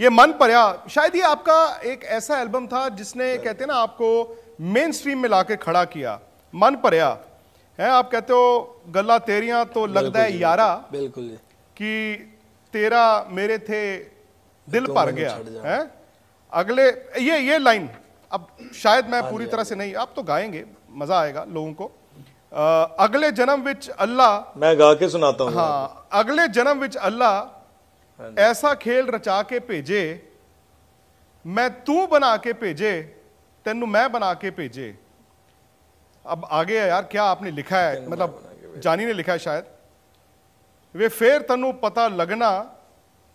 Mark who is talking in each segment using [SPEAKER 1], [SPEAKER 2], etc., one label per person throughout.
[SPEAKER 1] ये मन पर्या शायद ये आपका एक ऐसा एल्बम था जिसने कहते हैं ना आपको मेन स्ट्रीम में लाकर खड़ा किया मन पर्या है आप कहते हो गला तेरिया तो लगता है यारा बिल्कुल कि तेरा मेरे थे दिल तो गया है अगले ये ये लाइन अब शायद मैं हाँ पूरी हाँ तरह से नहीं आप तो गाएंगे मजा आएगा लोगों को आ, अगले जन्म विच अल्लाह
[SPEAKER 2] मैं गा के सुनाता हूँ हाँ
[SPEAKER 1] अगले जन्म विच अल्लाह हाँ ऐसा खेल रचा के भेजे मैं तू बना के भेजे तेन मैं बना के भेजे अब आगे है यार क्या आपने लिखा है मतलब जानी ने लिखा है शायद वे ਫੇਰ ਤੈਨੂੰ ਪਤਾ ਲੱਗਣਾ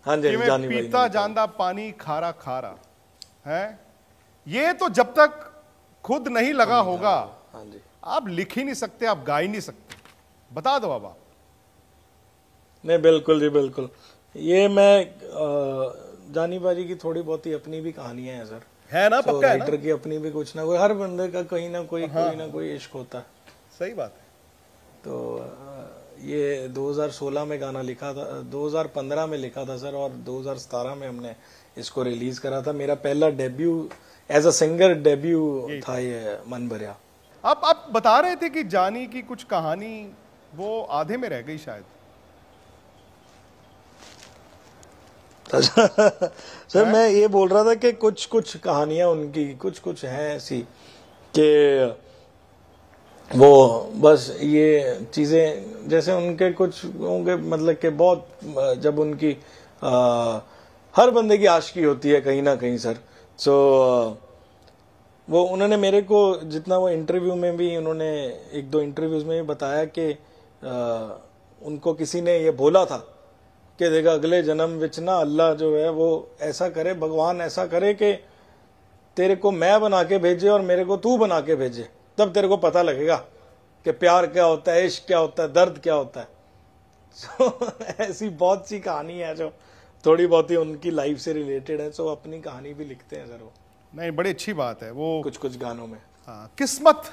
[SPEAKER 2] ਹਾਂਜੀ ਜਾਨੀ ਪੀਤਾ
[SPEAKER 1] ਜਾਂਦਾ ਪਾਣੀ है ये तो जब तक खुद नहीं लगा हाँ होगा हाँ आप लिख ही नहीं सकते आप गा ही नहीं सकते बता दो बाबा
[SPEAKER 2] नहीं बिल्कुल जी बिल्कुल ये मैं जानी बाजी की थोड़ी बहुत ही अपनी भी कहानियां हैं सर है ना तो पक्का है ना? की अपनी भी कुछ ना कोई हर बंदे का कहीं ना कोई हाँ। कोई ना कोई इश्क होता सही बात है तो ये 2016 में गाना लिखा था 2015 में लिखा था सर और 2017 में हमने इसको रिलीज करा था मेरा पहला debut as a singer debut था ये मन भरिया
[SPEAKER 1] आप आप बता रहे थे कि जानी की कुछ कहानी वो आधे में रह गई शायद
[SPEAKER 2] सर सर हाँ? मैं ये बोल रहा था कि कुछ कुछ कहानियां उनकी कुछ कुछ हैं ऐसी कि वो बस ये चीज़ें जैसे उनके कुछ उनके मतलब कि बहुत जब उनकी आ, हर बंदे की आशकी होती है कहीं ना कहीं सर सो so, वो उन्होंने मेरे को जितना वो इंटरव्यू में भी उन्होंने एक दो इंटरव्यूज़ में भी बताया कि उनको किसी ने ये बोला था कि देखा अगले जन्म विच ना अल्लाह जो है वो ऐसा करे भगवान ऐसा करे कि तेरे को मैं बना के भेजे और मेरे को तू बना के भेजे तब तेरे को पता लगेगा कि प्यार क्या होता है इश्क क्या होता है दर्द क्या होता है सो so, ऐसी बहुत सी कहानी है जो थोड़ी बहुत ही उनकी लाइफ से रिलेटेड है सो so, अपनी कहानी भी लिखते हैं जरूर
[SPEAKER 1] नहीं बड़ी अच्छी बात है वो कुछ कुछ गानों में आ, हाँ, किस्मत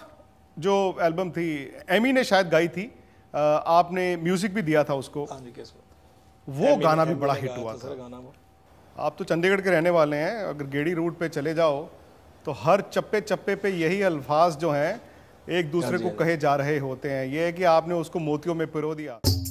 [SPEAKER 1] जो एल्बम थी एमी ने शायद गाई थी आ, आपने म्यूजिक भी दिया था उसको हाँ जी किस्मत वो गाना भी बड़ा हिट तो हुआ था आप तो चंडीगढ़ के रहने वाले हैं अगर गेड़ी रूट पे चले जाओ तो हर चप्पे चप्पे पे यही अल्फाज जो हैं एक दूसरे हाँ को हाँ कहे जा रहे होते हैं ये है कि आपने उसको मोतियों में पिरो दिया